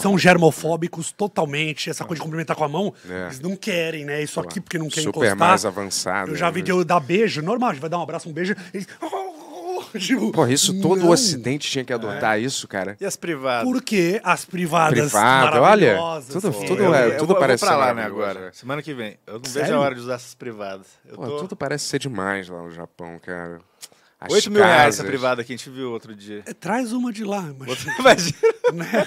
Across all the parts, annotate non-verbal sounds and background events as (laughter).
são germofóbicos totalmente. Essa coisa de cumprimentar com a mão, é. eles não querem, né? Isso aqui porque não querem Super encostar. Super mais avançado. Eu já vi né? de eu dar beijo, normal, a gente vai dar um abraço, um beijo. Eles... (laughs) Tipo, pô, isso todo não. o Ocidente tinha que adotar é. isso, cara. E as privadas? Porque as privadas Privada, olha, tudo, tudo, eu, é, tudo eu, eu parece eu lá, né, agora. Né? Semana que vem. Eu não Sério? vejo a hora de usar essas privadas. Pô, tô... tudo parece ser demais lá no Japão, cara. As 8 mil casas. reais essa privada que a gente viu outro dia. É, traz uma de lá, mas. Imagina. (laughs) né?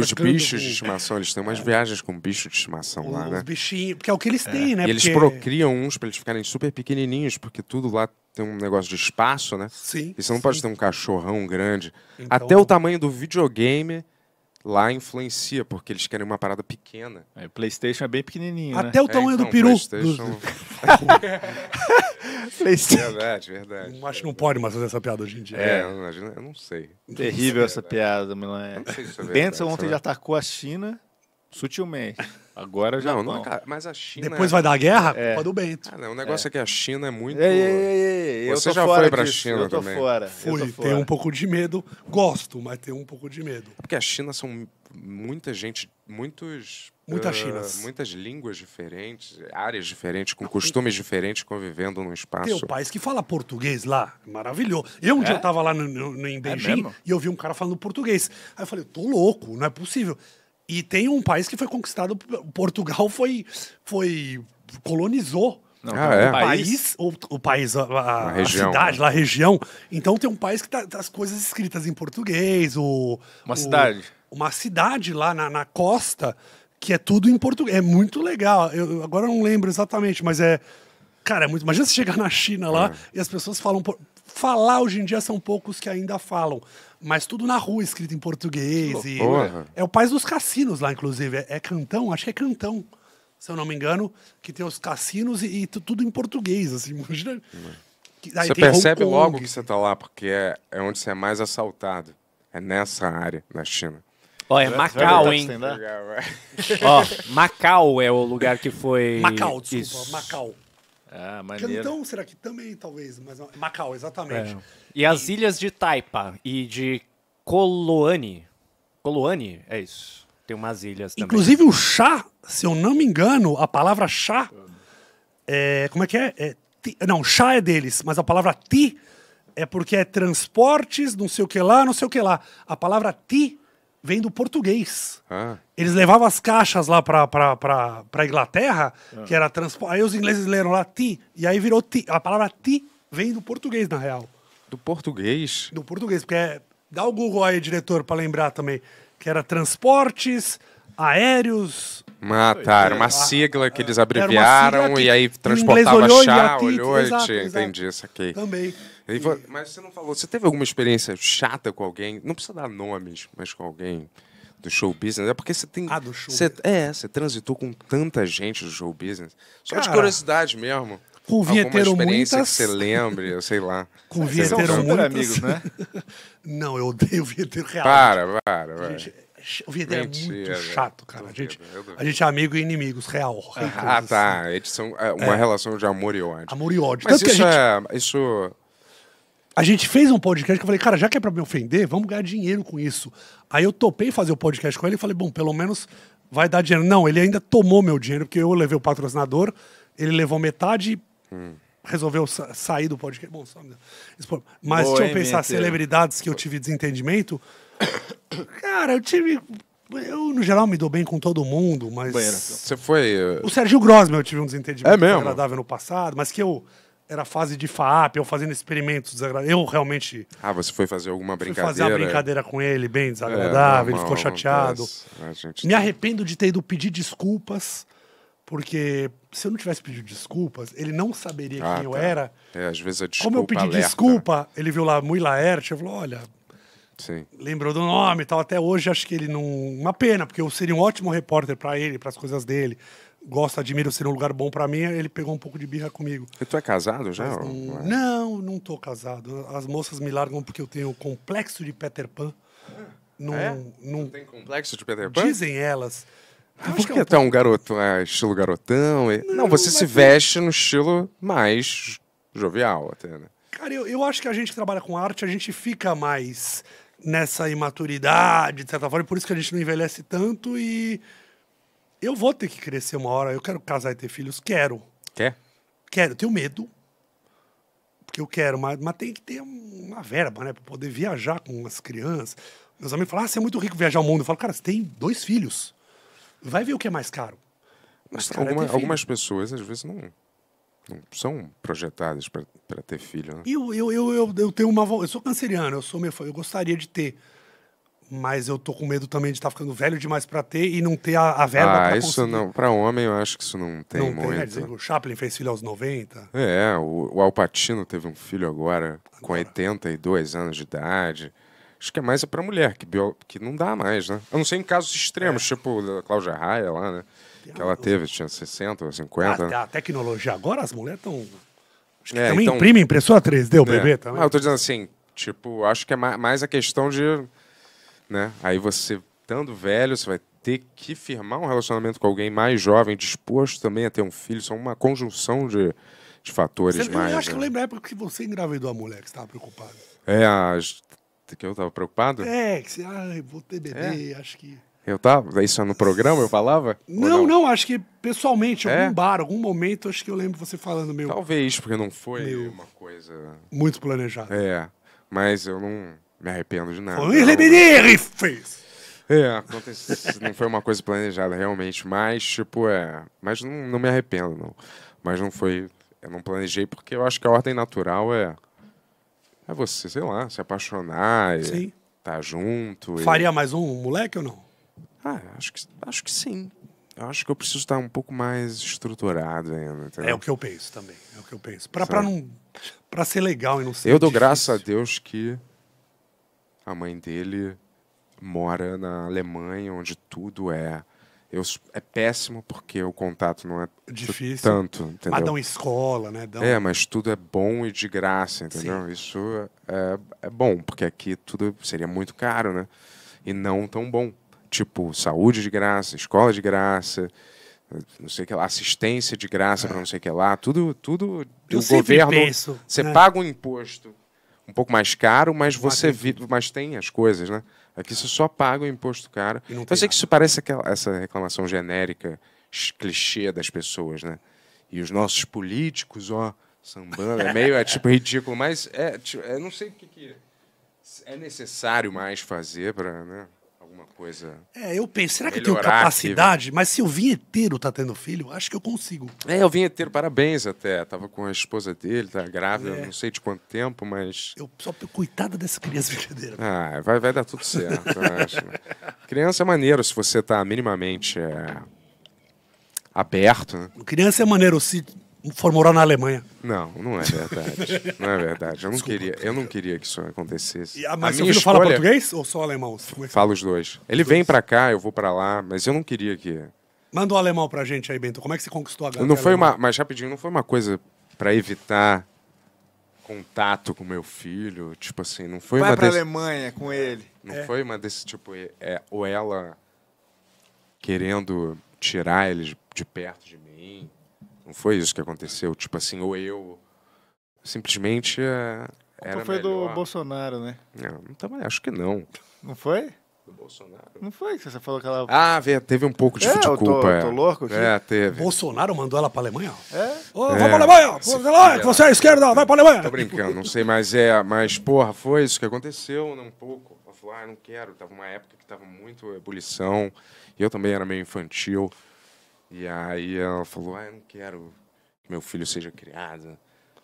Os bichos de estimação, eles têm umas é. viagens com bicho de estimação lá, né? Os bichinhos, porque é o que eles é. têm, né? E porque... eles procriam uns para eles ficarem super pequenininhos, porque tudo lá tem um negócio de espaço, né? Sim. E você não sim. pode ter um cachorrão grande. Então... Até o tamanho do videogame lá influencia, porque eles querem uma parada pequena. É, PlayStation é bem pequenininho, né? Até né? o é, tamanho é, então, do peru. PlayStation... (laughs) PlayStation. É verdade, verdade. acho que não pode mais fazer essa piada hoje em dia. É, é. eu não sei. Terrível não sei essa piada, Milan. Não sei se é verdade, Benson ontem já atacou a China sutilmente. Agora já não. não mas a China. Depois é- vai dar a guerra? É. Culpa do Bento. Ah, não, o negócio é. é que a China é muito. Ei, ei, ei, Você já foi pra disso. China eu tô também? Fora. Fui, eu tô fora. tenho um pouco de medo. Gosto, mas tenho um pouco de medo. É porque a China são muita gente, muitos. Muitas uh, ah, Chinas. Muitas línguas diferentes, áreas diferentes, com costumes diferentes, convivendo num espaço. Tem um país que fala português lá, maravilhoso. Eu um é? dia eu tava lá no, no, no em é Beijing e eu vi um cara falando português. Aí eu falei, tô louco, não é possível. E tem um país que foi conquistado. Portugal foi. foi colonizou não, ah, é? o país, o, o país a, a, região, a cidade, né? a região. Então tem um país que tá, tá as coisas escritas em português, o, uma o, cidade, uma cidade lá na, na, costa que é tudo em português. É muito legal. Eu agora não lembro exatamente, mas é cara, é muito. Imagina você chegar na China lá é. e as pessoas falam por... falar hoje em dia são poucos que ainda falam. Mas tudo na rua, escrito em português. E, é, é o país dos cassinos lá, inclusive. É, é, Cantão, acho que é Cantão, se eu não me engano, que tem os cassinos e, e tudo em português, assim, (laughs) imagina. Que, você percebe logo que você está lá, porque é, é onde você é mais assaltado. É nessa área, na China. Ó, é, é Macau, hein? Ó, Macau é o lugar que foi... Macau, desculpa, Isso. Macau. Ah, Cantão, será que também, talvez, mas não. Macau, exatamente. É. E, e as ilhas de Taipa e de Coloane. Coloane, é isso. Tem umas ilhas também. Inclusive o chá, se eu não me engano, a palavra chá. É, como é que é? é não, chá é deles, mas a palavra ti é porque é transportes, não sei o que lá, não sei o que lá. A palavra ti vem do português. Ah. Eles levavam as caixas lá para pra, Inglaterra, ah. que era transporte. Aí os ingleses leram lá ti, e aí virou ti. A palavra ti vem do português, na real. Do português? Do português, porque é... Dá o Google aí, diretor, para lembrar também. Que era transportes, aéreos. Ah, tá. Era uma é, sigla que eles abreviaram que... e aí transportava chá, olhou, e, olhou, exato, exato. entendi isso aqui. Também. E, mas você não falou, você teve alguma experiência chata com alguém? Não precisa dar nomes, mas com alguém do show business? É porque você tem. Ah, do show você, É, você transitou com tanta gente do show business. Só Cara, de curiosidade mesmo. Com alguma experiência muitas... que você lembre, eu sei lá. Com Vocês vinheteiro são muitas... amigos, né? (laughs) não, eu odeio o vinheteiro real. Para, para, para. Gente, é, o Vietnã é muito chato, cara. A gente, a gente é amigo e inimigos, real. Ah, assim. tá. Assim. são é, uma é. relação de amor e ódio. Amor e ódio. Mas Tanto isso, gente... é, isso a gente fez um podcast que eu falei, cara, já que é pra me ofender, vamos ganhar dinheiro com isso. Aí eu topei fazer o podcast com ele e falei, bom, pelo menos vai dar dinheiro. Não, ele ainda tomou meu dinheiro, porque eu levei o patrocinador, ele levou metade, hum. resolveu sa sair do podcast. Bom, só... Mas Boa, deixa eu pensar, celebridades que eu tive desentendimento. cara, eu tive. Eu, no geral, me dou bem com todo mundo, mas. Você foi. Eh, o Sérgio Grosman eu tive um desentendimento é mesmo? agradável no passado, mas que eu era fase de FAAP, eu fazendo experimentos desagradáveis. Eu realmente. Ah, você foi fazer alguma brincadeira? Fui fazer a brincadeira com ele, bem é, desagradável, é, ele ficou chateado. Gente... Me arrependo de ter ido pedir desculpas, porque se eu não tivesse pedido desculpas, ele não saberia ah, quem tá. eu era. É, às vezes a desculpa. Como eu pedi alerta. desculpa, ele viu lá Mui Laerte, eu falou: olha. Sim. Lembrou do nome e tal. Até hoje acho que ele não. Uma pena, porque eu seria um ótimo repórter para ele, para as coisas dele gosto, admiro ser um lugar bom para mim, ele pegou um pouco de birra comigo. E tu é casado já? Não, ou... É? não, não tô casado. As moças me largam porque eu tenho o complexo de Peter Pan. não ah, é? não é? num... Tem complexo de Peter Pan? Dizem elas. Ah, por que é, é um, um garoto, é, estilo garotão? Não, não você se veste eu... no estilo mais jovial até, né? Cara, eu, eu acho que a gente que trabalha com arte, a gente fica mais nessa imaturidade, de certa forma, e por isso que a gente não envelhece tanto e eu vou ter que crescer uma hora, eu quero casar e ter filhos, quero. Quer? Quero, tenho medo. Porque eu quero, mas, mas tem que ter uma verba, né? Pra poder viajar com as crianças. Meus amigos falam, ah, você é muito rico viajar o mundo. Eu falo, cara, você tem dois filhos. Vai ver o que é mais caro. Mas cara, é alguma, é algumas pessoas, às vezes, não, não são projetadas para ter filho, né? Eu, eu, eu, eu, eu tenho uma... Eu sou canceriano, eu, sou, eu gostaria de ter mas eu tô com medo também de estar tá ficando velho demais para ter e não ter a, a verba ah, pra isso não. Pra homem, eu acho que isso não tem não né? muito. Tem, é dizer, o Chaplin fez filho aos 90. É, o, o Alpatino teve um filho agora, agora, com 82 anos de idade. Acho que é mais é pra mulher, que, bio, que não dá mais, né? eu não sei em casos extremos, é. tipo a Cláudia Raia lá, né? Que ela teve, tinha 60 ou 50. A, ah, a tecnologia agora, as mulheres estão. Acho que é, também então, imprime impressora 3D, o é. bebê também. Ah, eu tô dizendo assim, tipo, acho que é mais a questão de né? Aí você, estando velho, você vai ter que firmar um relacionamento com alguém mais jovem, disposto também a ter um filho. São é uma conjunção de, de fatores você, mais. Eu acho né? que eu né? lembro a época que você engravidou a mulher, que estava preocupado. É, as, que eu estava preocupado? É, que você, ah, vou ter é? bebê, é. acho que. Eu tava? É isso no programa eu falava? Não, não, não, acho que pessoalmente, em algum bar, algum momento, acho que eu lembro você falando meu. Talvez, porque não foi meu... uma coisa. Muito planejada. É, mas eu não. Me arrependo de nada. Luiz Lebenir é fez! É, não foi uma coisa planejada realmente, mas, tipo, é. Mas não, não me arrependo, não. Mas não foi. Eu não planejei porque eu acho que a ordem natural é. É você, sei lá, se apaixonar e sim. tá junto. Faria e... mais um moleque ou não? Ah, acho que, acho que sim. Eu acho que eu preciso estar um pouco mais estruturado ainda. Entendeu? É o que eu penso também. É o que eu penso. Pra, pra, não, pra ser legal e não ser. Eu dou difícil. graças a Deus que a mãe dele mora na Alemanha, onde tudo é eu, é péssimo porque o contato não é difícil tanto, entendeu? Mas ah, dão escola, né? Dão... É, mas tudo é bom e de graça, entendeu? Sim. Isso é, é bom, porque aqui tudo seria muito caro, né? E não tão bom. Tipo, saúde de graça, escola de graça, não sei que lá, assistência de graça é. para não sei que lá, tudo, tudo eu o governo. Penso, você né? paga um imposto um pouco mais caro, mas você vi, mas tem as coisas, né? Aqui você só paga o imposto caro. Então, eu sei nada. que isso parece aquela, essa reclamação genérica, clichê das pessoas, né? E os nossos políticos, ó, sambando, é meio é tipo ridículo, mas é, tipo, eu não sei o que, que é necessário mais fazer para, né? alguma coisa. É, eu penso, será que eu tenho capacidade? Aqui, mas se o vinheteiro tá tendo filho, acho que eu consigo. É, o vinheteiro, parabéns até. Tava com a esposa dele, tá grávida, é. não sei de quanto tempo, mas. Eu só coitada dessa criança brincadeira. Ah, vai, vai dar tudo certo, né? Criança é maneiro se você tá minimamente é, aberto, né? Criança é maneiro se for morar na Alemanha. Não, não é verdade. não é verdade. Eu não, queria, eu não queria que isso acontecesse. E, ah, mas a seu filho escolha... fala português ou só alemão? É Fala os dois. Ele os vem para cá, eu vou para lá, mas eu não queria que. Manda o um alemão pra gente aí, Bento. Como é que você conquistou a galera? Não foi uma, mas rapidinho, não foi uma coisa para evitar contato com meu filho, tipo assim, não foi Vai uma pra desse... Alemanha com ele. Não é. foi uma desse tipo, é, é ou ela querendo tirar ele de perto de mim. Não foi isso que aconteceu. Tipo assim, ou eu. Simplesmente. É, era foi melhor. do Bolsonaro, né? Não, é, não acho que não. Não foi? Bolsonaro. Não foi que você falou que ela. Ah, teve um pouco de, é, culpa. Eu tô, é. tô louco aqui. É, teve. Bolsonaro mandou ela pra Alemanha? É. Ô, é. vai pra Alemanha! Se lá, é. você é esquerda, vai pra Alemanha! Tô brincando, não sei, mas é. Mas, porra, foi isso que aconteceu, né, um pouco. Ela falou, ah, não quero. Tava uma época que tava muito ebulição. E eu também era meio infantil. E aí ela falou: ah, eu não quero que meu filho seja criado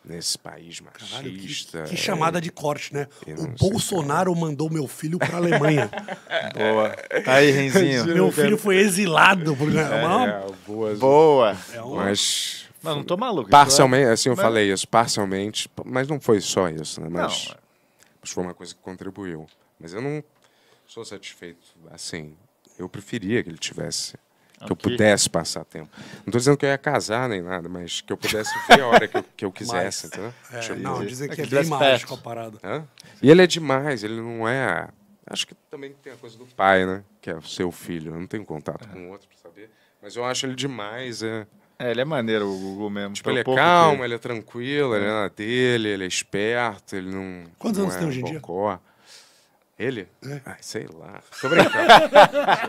nesse país machista. Caralho, que, que, chamada de corte, né? o Bolsonaro mandou meu filho para Alemanha. (laughs) boa. Tá aí, Renzinho. meu filho foi exilado. Por... É, é, boa. boa. É um... Mas. Mas não tô maluco. É parcialmente, assim eu mas... falei isso, parcialmente, mas não foi só isso, né? Mas, não. É. mas foi uma coisa que contribuiu. Mas eu não sou satisfeito assim. Eu preferia que ele tivesse que eu pudesse passar tempo. Não estou dizendo que eu ia casar nem nada, mas que eu pudesse ver a hora que eu, que eu (laughs) quisesse, mas, entendeu? É, não, dizer. É que é, que é bem mágico a parada. Hã? E ele é demais, ele não é... Acho que também tem a coisa do pai, né? Que é o seu filho. Eu não tenho contato é. com o outro para saber. Mas eu acho ele demais, é... É, ele é maneiro, o Gugu mesmo. Tipo, ele é calmo, ele é tranquilo, ele é, é. na dele, ele é esperto, ele não... Quantos não anos é tem hoje em dia? Ele? É. Ai, sei lá. Tô brincando.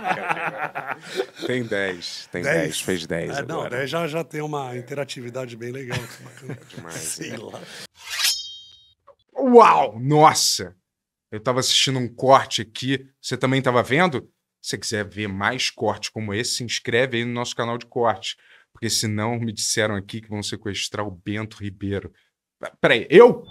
(laughs) tem 10. Tem 10. Fez 10 é, agora. Não, 10 já, já tem uma interatividade bem legal. É (laughs) demais. sei né? lá. Uau! Nossa! Eu tava assistindo um corte aqui. Você também tava vendo? Se você quiser ver mais cortes como esse, se inscreve aí no nosso canal de corte. Porque senão me disseram aqui que vão sequestrar o Bento Ribeiro. Peraí, eu?